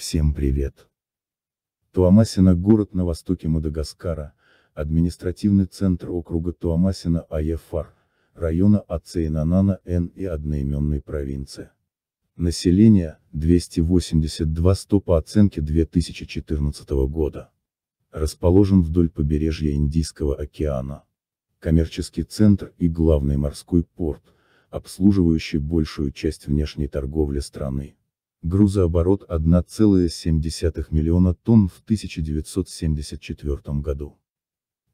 Всем привет! Туамасина – город на востоке Мадагаскара, административный центр округа Туамасина Аефар, района Ацейнанана Н и одноименной провинции. Население – 282 100 по оценке 2014 года. Расположен вдоль побережья Индийского океана. Коммерческий центр и главный морской порт, обслуживающий большую часть внешней торговли страны грузооборот 1,7 миллиона тонн в 1974 году.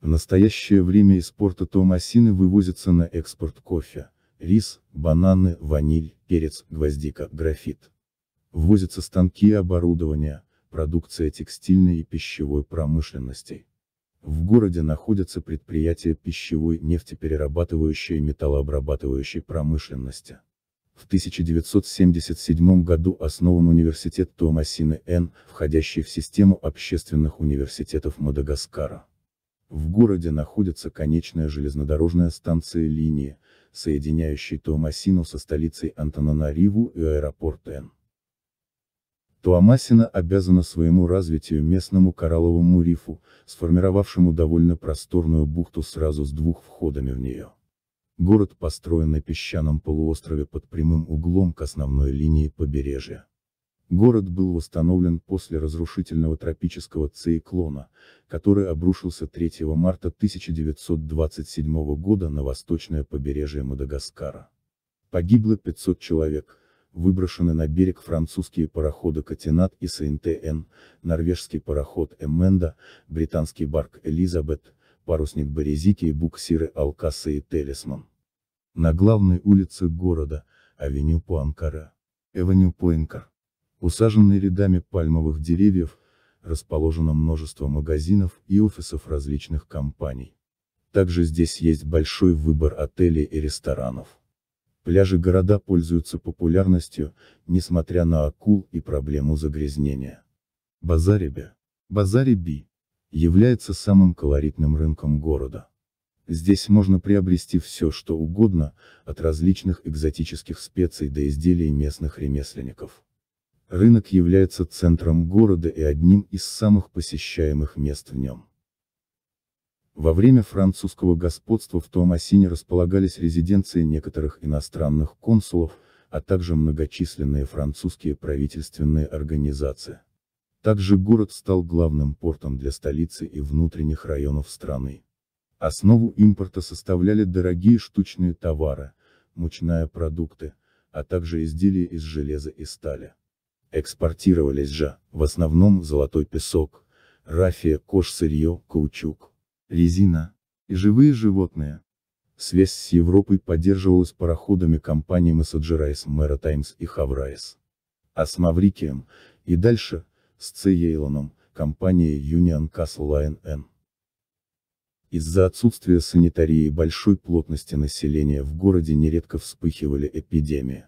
В настоящее время из порта Томасины вывозится на экспорт кофе, рис, бананы, ваниль, перец, гвоздика, графит. Ввозятся станки и оборудование, продукция текстильной и пищевой промышленностей. В городе находятся предприятия пищевой, нефтеперерабатывающей и металлообрабатывающей промышленности. В 1977 году основан университет Томасины Н, входящий в систему общественных университетов Мадагаскара. В городе находится конечная железнодорожная станция линии, соединяющая Туамасину со столицей Антананариву и аэропорт Н. Туамасина обязана своему развитию местному коралловому рифу, сформировавшему довольно просторную бухту сразу с двух входами в нее. Город построен на песчаном полуострове под прямым углом к основной линии побережья. Город был восстановлен после разрушительного тропического циклона, который обрушился 3 марта 1927 года на восточное побережье Мадагаскара. Погибло 500 человек, выброшены на берег французские пароходы Катинат и сент Сейнтен, норвежский пароход Эмменда, британский барк Элизабет, парусник Борезики и буксиры Алкаса и Телесман. На главной улице города, авеню Пуанкара, Эвеню Пуэнкар, усаженной рядами пальмовых деревьев, расположено множество магазинов и офисов различных компаний. Также здесь есть большой выбор отелей и ресторанов. Пляжи города пользуются популярностью, несмотря на акул и проблему загрязнения. Базарибе. Базареби является самым колоритным рынком города. Здесь можно приобрести все, что угодно, от различных экзотических специй до изделий местных ремесленников. Рынок является центром города и одним из самых посещаемых мест в нем. Во время французского господства в Туамасине располагались резиденции некоторых иностранных консулов, а также многочисленные французские правительственные организации. Также город стал главным портом для столицы и внутренних районов страны. Основу импорта составляли дорогие штучные товары, мучная продукты, а также изделия из железа и стали. Экспортировались же, в основном, золотой песок, рафия, кож, сырье, каучук, резина и живые животные. Связь с Европой поддерживалась пароходами компаний Месседжерайс, Мэротаймс и Хаврайс. А с Маврикием, и дальше – с Цейлоном, компания Union Castle Line N. Из-за отсутствия санитарии и большой плотности населения в городе нередко вспыхивали эпидемии.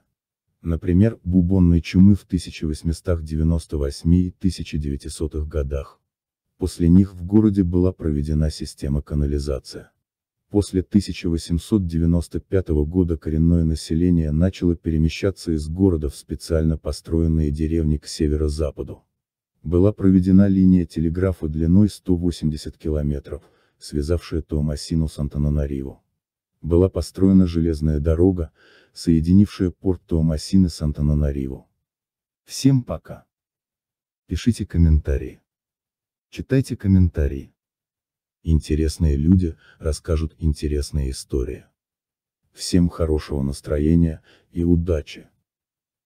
Например, бубонной чумы в 1898 и 1900 годах. После них в городе была проведена система канализации. После 1895 года коренное население начало перемещаться из города в специально построенные деревни к северо-западу была проведена линия телеграфа длиной 180 километров, связавшая Томасину с Антананариву. Была построена железная дорога, соединившая порт Томасины с Антананариву. Всем пока. Пишите комментарии. Читайте комментарии. Интересные люди расскажут интересные истории. Всем хорошего настроения и удачи!